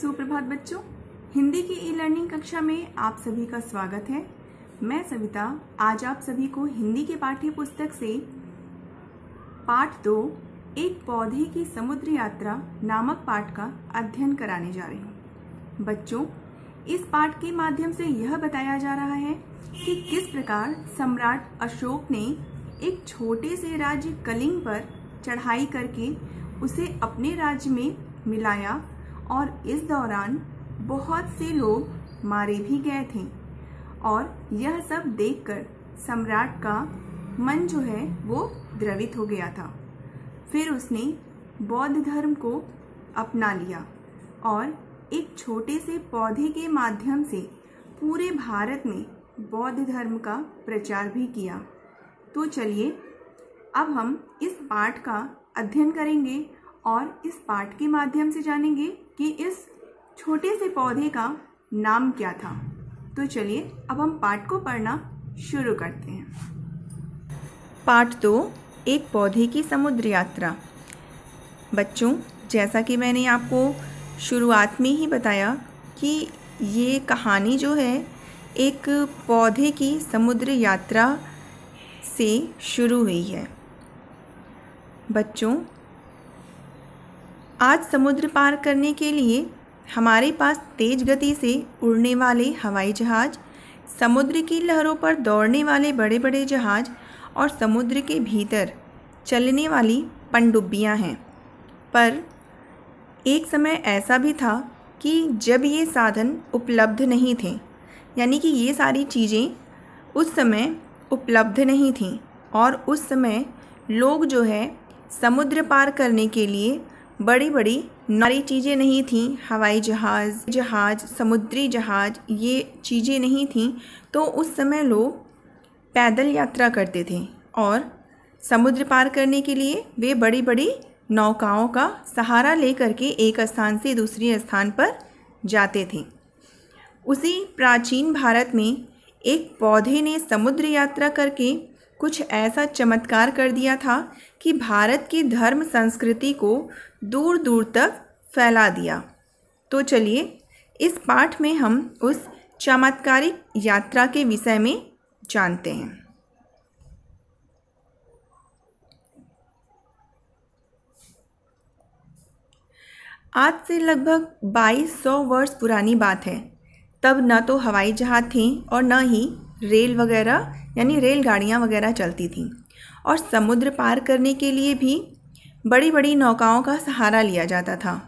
सुप्रभात बच्चों हिंदी की ई लर्निंग कक्षा में आप सभी का स्वागत है मैं सविता आज आप सभी को हिंदी के पाठ्य पुस्तक से पाठ दो एक पौधे की समुद्र यात्रा नामक पाठ का अध्ययन कराने जा रही हूँ बच्चों इस पाठ के माध्यम से यह बताया जा रहा है कि किस प्रकार सम्राट अशोक ने एक छोटे से राज्य कलिंग पर चढ़ाई करके उसे अपने राज्य में मिलाया और इस दौरान बहुत से लोग मारे भी गए थे और यह सब देखकर सम्राट का मन जो है वो द्रवित हो गया था फिर उसने बौद्ध धर्म को अपना लिया और एक छोटे से पौधे के माध्यम से पूरे भारत में बौद्ध धर्म का प्रचार भी किया तो चलिए अब हम इस पाठ का अध्ययन करेंगे और इस पाठ के माध्यम से जानेंगे कि इस छोटे से पौधे का नाम क्या था तो चलिए अब हम पाठ को पढ़ना शुरू करते हैं पाठ दो एक पौधे की समुद्र यात्रा बच्चों जैसा कि मैंने आपको शुरुआत में ही बताया कि ये कहानी जो है एक पौधे की समुद्र यात्रा से शुरू हुई है बच्चों आज समुद्र पार करने के लिए हमारे पास तेज गति से उड़ने वाले हवाई जहाज़ समुद्र की लहरों पर दौड़ने वाले बड़े बड़े जहाज़ और समुद्र के भीतर चलने वाली पनडुब्बियाँ हैं पर एक समय ऐसा भी था कि जब ये साधन उपलब्ध नहीं थे यानी कि ये सारी चीज़ें उस समय उपलब्ध नहीं थीं और उस समय लोग जो है समुद्र पार करने के लिए बड़ी बड़ी नारी चीज़ें नहीं थी हवाई जहाज़ जहाज़ समुद्री जहाज़ ये चीज़ें नहीं थी तो उस समय लोग पैदल यात्रा करते थे और समुद्र पार करने के लिए वे बड़ी बड़ी नौकाओं का सहारा लेकर के एक स्थान से दूसरे स्थान पर जाते थे उसी प्राचीन भारत में एक पौधे ने समुद्र यात्रा करके कुछ ऐसा चमत्कार कर दिया था कि भारत की धर्म संस्कृति को दूर दूर तक फैला दिया तो चलिए इस पाठ में हम उस चमत्कारिक यात्रा के विषय में जानते हैं आज से लगभग 2200 वर्ष पुरानी बात है तब न तो हवाई जहाज़ थे और न ही रेल वगैरह यानी रेलगाड़ियाँ वगैरह चलती थीं और समुद्र पार करने के लिए भी बड़ी बड़ी नौकाओं का सहारा लिया जाता था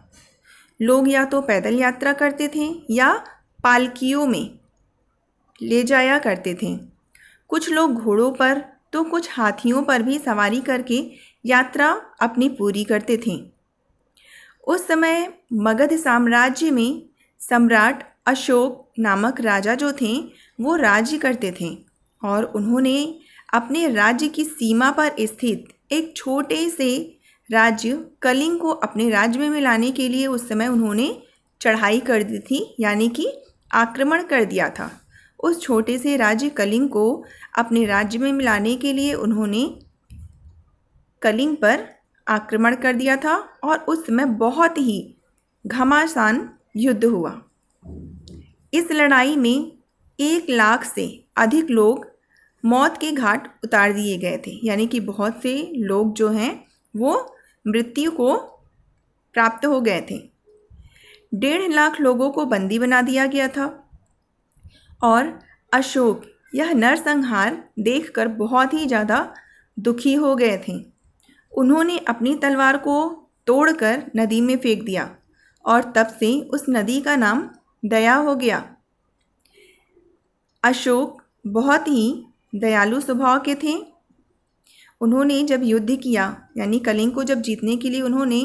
लोग या तो पैदल यात्रा करते थे या पालकियों में ले जाया करते थे कुछ लोग घोड़ों पर तो कुछ हाथियों पर भी सवारी करके यात्रा अपनी पूरी करते थे उस समय मगध साम्राज्य में सम्राट अशोक नामक राजा जो थे वो राज्य करते थे और उन्होंने अपने राज्य की सीमा पर स्थित एक छोटे से राज्य कलिंग को अपने राज्य में मिलाने के लिए उस समय उन्होंने चढ़ाई कर दी थी यानी कि आक्रमण कर दिया था उस छोटे से राज्य कलिंग को अपने राज्य में मिलाने के लिए उन्होंने कलिंग पर आक्रमण कर दिया था और उस समय बहुत ही घमासान युद्ध हुआ इस लड़ाई में एक लाख से अधिक लोग मौत के घाट उतार दिए गए थे यानी कि बहुत से लोग जो हैं वो मृत्यु को प्राप्त हो गए थे डेढ़ लाख लोगों को बंदी बना दिया गया था और अशोक यह नरसंहार देखकर बहुत ही ज़्यादा दुखी हो गए थे उन्होंने अपनी तलवार को तोड़कर नदी में फेंक दिया और तब से उस नदी का नाम दया हो गया अशोक बहुत ही दयालु स्वभाव के थे उन्होंने जब युद्ध किया यानी कलिंग को जब जीतने के लिए उन्होंने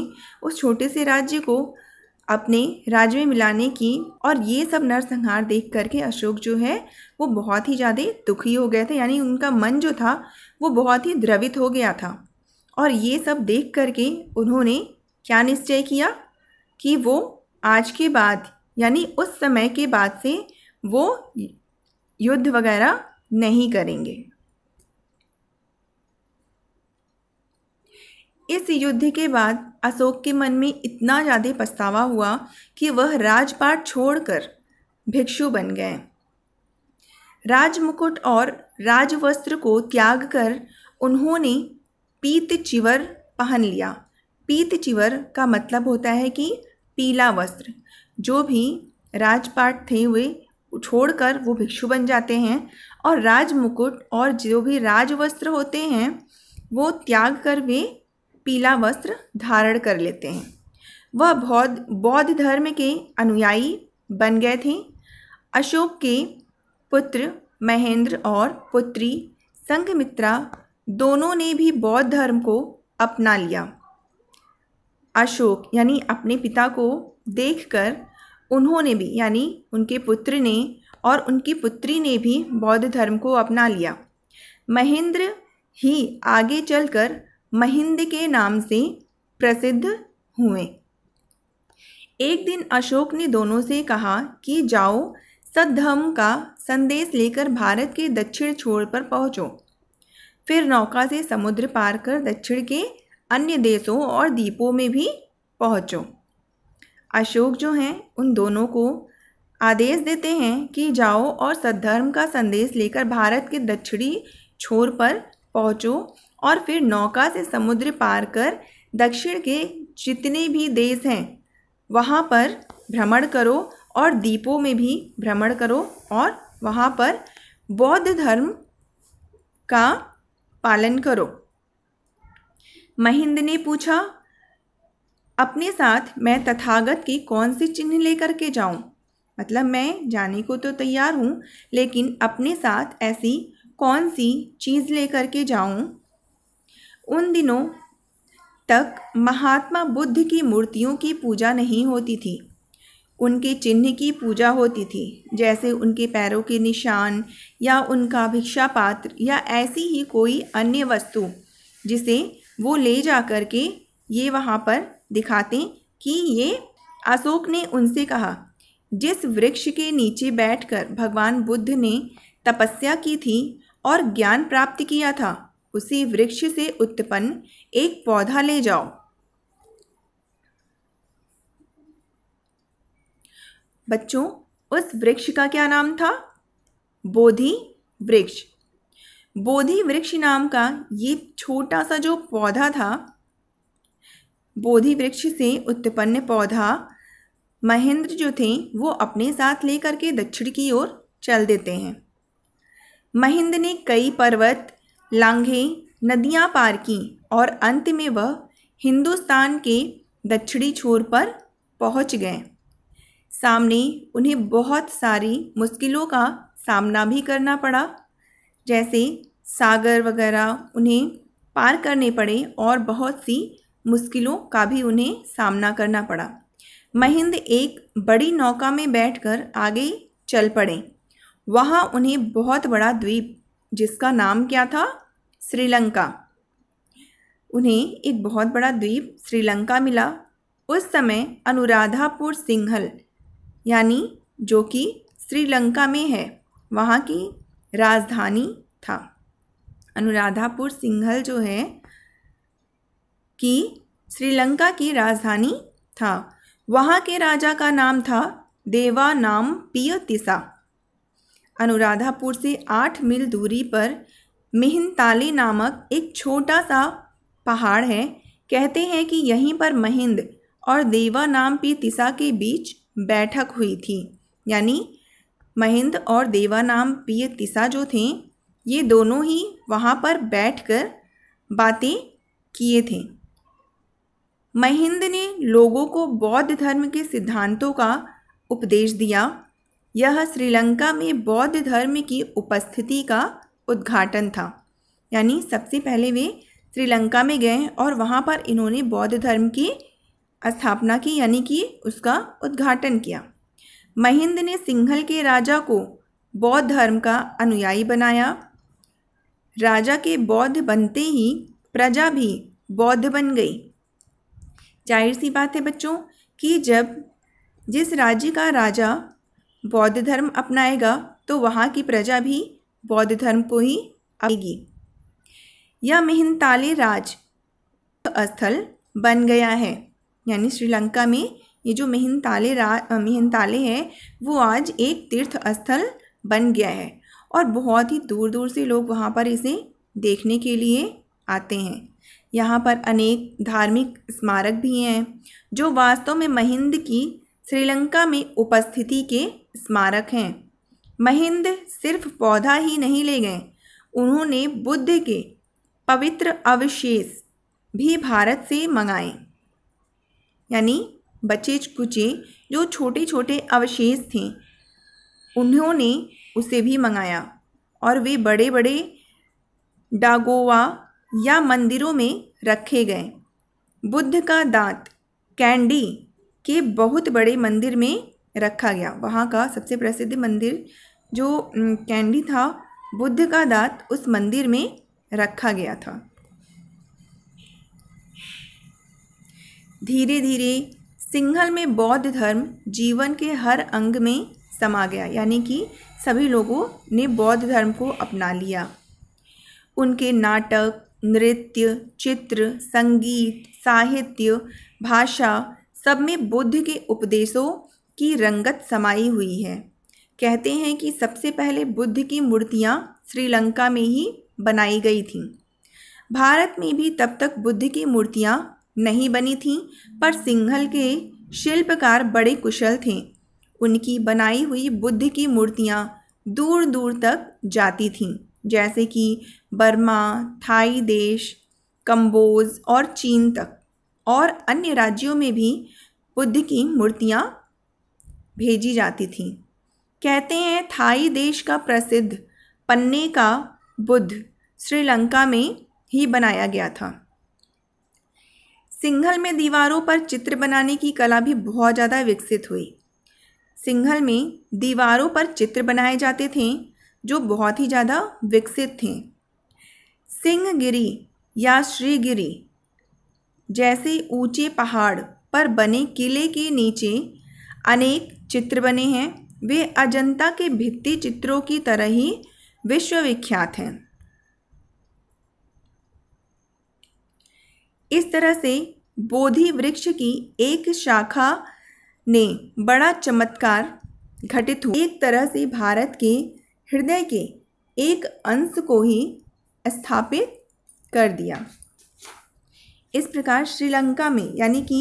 उस छोटे से राज्य को अपने राज्य में मिलाने की और ये सब नरसंहार देख करके अशोक जो है वो बहुत ही ज़्यादा दुखी हो गए थे यानी उनका मन जो था वो बहुत ही द्रवित हो गया था और ये सब देख करके उन्होंने क्या निश्चय किया कि वो आज के बाद यानी उस समय के बाद से वो युद्ध वगैरह नहीं करेंगे इस युद्ध के बाद अशोक के मन में इतना ज़्यादा पछतावा हुआ कि वह राजपाट छोड़कर भिक्षु बन गए राजमुकुट और राजवस्त्र को त्याग कर उन्होंने पीत चिवर पहन लिया पीत चिवर का मतलब होता है कि पीला वस्त्र जो भी राजपाट थे वे छोड़कर वो भिक्षु बन जाते हैं और राज मुकुट और जो भी राज वस्त्र होते हैं वो त्याग कर वे पीला वस्त्र धारण कर लेते हैं वह बौद्ध बौद्ध धर्म के अनुयायी बन गए थे अशोक के पुत्र महेंद्र और पुत्री संघमित्रा दोनों ने भी बौद्ध धर्म को अपना लिया अशोक यानी अपने पिता को देखकर उन्होंने भी यानी उनके पुत्र ने और उनकी पुत्री ने भी बौद्ध धर्म को अपना लिया महेंद्र ही आगे चलकर महिंद के नाम से प्रसिद्ध हुए एक दिन अशोक ने दोनों से कहा कि जाओ सद्धर्म का संदेश लेकर भारत के दक्षिण छोर पर पहुंचो फिर नौका से समुद्र पार कर दक्षिण के अन्य देशों और द्वीपों में भी पहुंचो अशोक जो हैं उन दोनों को आदेश देते हैं कि जाओ और सद्धर्म का संदेश लेकर भारत के दक्षिणी छोर पर पहुँचो और फिर नौका से समुद्र पार कर दक्षिण के जितने भी देश हैं वहाँ पर भ्रमण करो और द्वीपों में भी भ्रमण करो और वहाँ पर बौद्ध धर्म का पालन करो महिंद ने पूछा अपने साथ मैं तथागत की कौन सी चिन्ह लेकर के जाऊं मतलब मैं जाने को तो तैयार हूँ लेकिन अपने साथ ऐसी कौन सी चीज़ लेकर के जाऊं उन दिनों तक महात्मा बुद्ध की मूर्तियों की पूजा नहीं होती थी उनके चिन्ह की पूजा होती थी जैसे उनके पैरों के निशान या उनका भिक्षा पात्र या ऐसी ही कोई अन्य वस्तु जिसे वो ले जा कर के ये वहाँ पर दिखाते कि ये अशोक ने उनसे कहा जिस वृक्ष के नीचे बैठकर भगवान बुद्ध ने तपस्या की थी और ज्ञान प्राप्त किया था उसी वृक्ष से उत्पन्न एक पौधा ले जाओ बच्चों उस वृक्ष का क्या नाम था बोधि वृक्ष बोधि वृक्ष नाम का ये छोटा सा जो पौधा था बोधि वृक्ष से उत्पन्न पौधा महेंद्र जो थे वो अपने साथ लेकर के दक्षिण की ओर चल देते हैं महेंद्र ने कई पर्वत लांघे नदियां पार की और अंत में वह हिंदुस्तान के दक्षिणी छोर पर पहुंच गए सामने उन्हें बहुत सारी मुश्किलों का सामना भी करना पड़ा जैसे सागर वगैरह उन्हें पार करने पड़े और बहुत सी मुश्किलों का भी उन्हें सामना करना पड़ा महिंद एक बड़ी नौका में बैठकर आगे चल पड़े वहाँ उन्हें बहुत बड़ा द्वीप जिसका नाम क्या था श्रीलंका उन्हें एक बहुत बड़ा द्वीप श्रीलंका मिला उस समय अनुराधापुर सिंघल यानी जो कि श्रीलंका में है वहाँ की राजधानी था अनुराधापुर सिंघल जो है कि श्रीलंका की राजधानी था वहाँ के राजा का नाम था देवा नाम पिय तिसा अनुराधापुर से आठ मील दूरी पर मिहिनताली नामक एक छोटा सा पहाड़ है कहते हैं कि यहीं पर महिंद और देवा नाम पी तिसा के बीच बैठक हुई थी यानी महिंद और देवा नाम पी तिसा जो थे ये दोनों ही वहाँ पर बैठकर बातें किए थे महिंद ने लोगों को बौद्ध धर्म के सिद्धांतों का उपदेश दिया यह श्रीलंका में बौद्ध धर्म की उपस्थिति का उद्घाटन था यानी सबसे पहले वे श्रीलंका में गए और वहाँ पर इन्होंने बौद्ध धर्म की स्थापना की यानी कि उसका उद्घाटन किया महिंद ने सिंघल के राजा को बौद्ध धर्म का अनुयायी बनाया राजा के बौद्ध बनते ही प्रजा भी बौद्ध बन गई जाहिर सी बात है बच्चों कि जब जिस राज्य का राजा बौद्ध धर्म अपनाएगा तो वहाँ की प्रजा भी बौद्ध धर्म को ही आएगी यह मेहनताले राज स्थल बन गया है यानी श्रीलंका में ये जो मेहनताले रा मेहनताले है वो आज एक तीर्थ स्थल बन गया है और बहुत ही दूर दूर से लोग वहाँ पर इसे देखने के लिए आते हैं यहाँ पर अनेक धार्मिक स्मारक भी हैं जो वास्तव में महिंद की श्रीलंका में उपस्थिति के स्मारक हैं महिंद सिर्फ पौधा ही नहीं ले गए उन्होंने बुद्ध के पवित्र अवशेष भी भारत से मंगाए यानी बचे कुचे जो छोटे छोटे अवशेष थे उन्होंने उसे भी मंगाया और वे बड़े बड़े डागोवा या मंदिरों में रखे गए बुद्ध का दांत कैंडी के बहुत बड़े मंदिर में रखा गया वहाँ का सबसे प्रसिद्ध मंदिर जो कैंडी था बुद्ध का दांत उस मंदिर में रखा गया था धीरे धीरे सिंघल में बौद्ध धर्म जीवन के हर अंग में समा गया यानी कि सभी लोगों ने बौद्ध धर्म को अपना लिया उनके नाटक नृत्य चित्र संगीत साहित्य भाषा सब में बुद्ध के उपदेशों की रंगत समाई हुई है कहते हैं कि सबसे पहले बुद्ध की मूर्तियाँ श्रीलंका में ही बनाई गई थीं भारत में भी तब तक बुद्ध की मूर्तियाँ नहीं बनी थीं पर सिंघल के शिल्पकार बड़े कुशल थे उनकी बनाई हुई बुद्ध की मूर्तियाँ दूर दूर तक जाती थीं जैसे कि बर्मा थाई देश कंबोज और चीन तक और अन्य राज्यों में भी बुद्ध की मूर्तियाँ भेजी जाती थीं कहते हैं थाई देश का प्रसिद्ध पन्ने का बुद्ध श्रीलंका में ही बनाया गया था सिंघल में दीवारों पर चित्र बनाने की कला भी बहुत ज़्यादा विकसित हुई सिंघल में दीवारों पर चित्र बनाए जाते थे जो बहुत ही ज़्यादा विकसित थे सिंहगिरी या श्रीगिरी जैसे ऊंचे पहाड़ पर बने किले के नीचे अनेक चित्र बने हैं वे अजंता के भित्ति चित्रों की तरह ही विश्वविख्यात हैं इस तरह से बोधि वृक्ष की एक शाखा ने बड़ा चमत्कार घटित हुआ एक तरह से भारत के हृदय के एक अंश को ही स्थापित कर दिया इस प्रकार श्रीलंका में यानी कि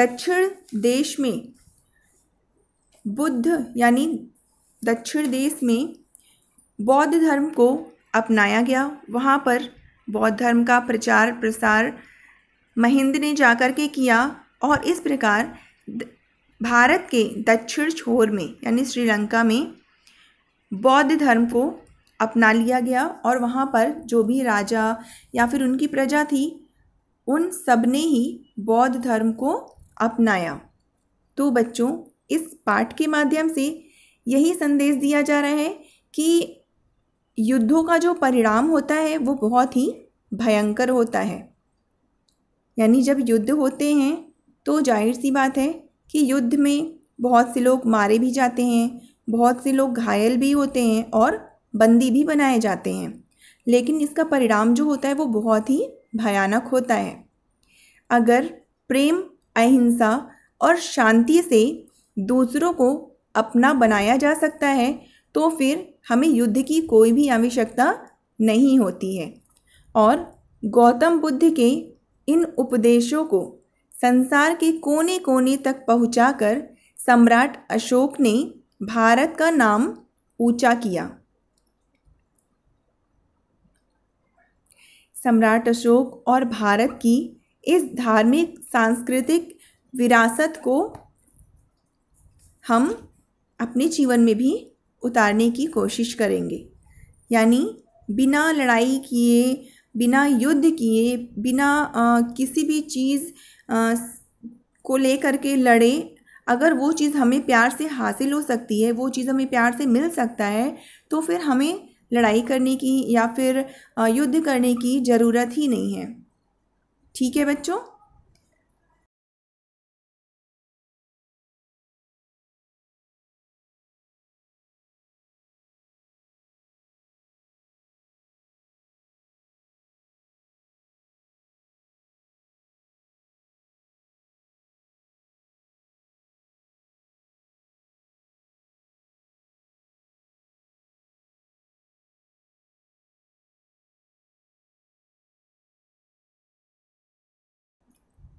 दक्षिण देश में बुद्ध यानी दक्षिण देश में बौद्ध धर्म को अपनाया गया वहाँ पर बौद्ध धर्म का प्रचार प्रसार महिंद ने जाकर के किया और इस प्रकार भारत के दक्षिण छोर में यानी श्रीलंका में बौद्ध धर्म को अपना लिया गया और वहाँ पर जो भी राजा या फिर उनकी प्रजा थी उन सब ने ही बौद्ध धर्म को अपनाया तो बच्चों इस पाठ के माध्यम से यही संदेश दिया जा रहा है कि युद्धों का जो परिणाम होता है वो बहुत ही भयंकर होता है यानी जब युद्ध होते हैं तो जाहिर सी बात है कि युद्ध में बहुत से लोग मारे भी जाते हैं बहुत से लोग घायल भी होते हैं और बंदी भी बनाए जाते हैं लेकिन इसका परिणाम जो होता है वो बहुत ही भयानक होता है अगर प्रेम अहिंसा और शांति से दूसरों को अपना बनाया जा सकता है तो फिर हमें युद्ध की कोई भी आवश्यकता नहीं होती है और गौतम बुद्ध के इन उपदेशों को संसार के कोने कोने तक पहुंचाकर सम्राट अशोक ने भारत का नाम ऊंचा किया सम्राट अशोक और भारत की इस धार्मिक सांस्कृतिक विरासत को हम अपने जीवन में भी उतारने की कोशिश करेंगे यानी बिना लड़ाई किए बिना युद्ध किए बिना आ, किसी भी चीज़ आ, को लेकर के लड़े अगर वो चीज़ हमें प्यार से हासिल हो सकती है वो चीज़ हमें प्यार से मिल सकता है तो फिर हमें लड़ाई करने की या फिर युद्ध करने की ज़रूरत ही नहीं है ठीक है बच्चों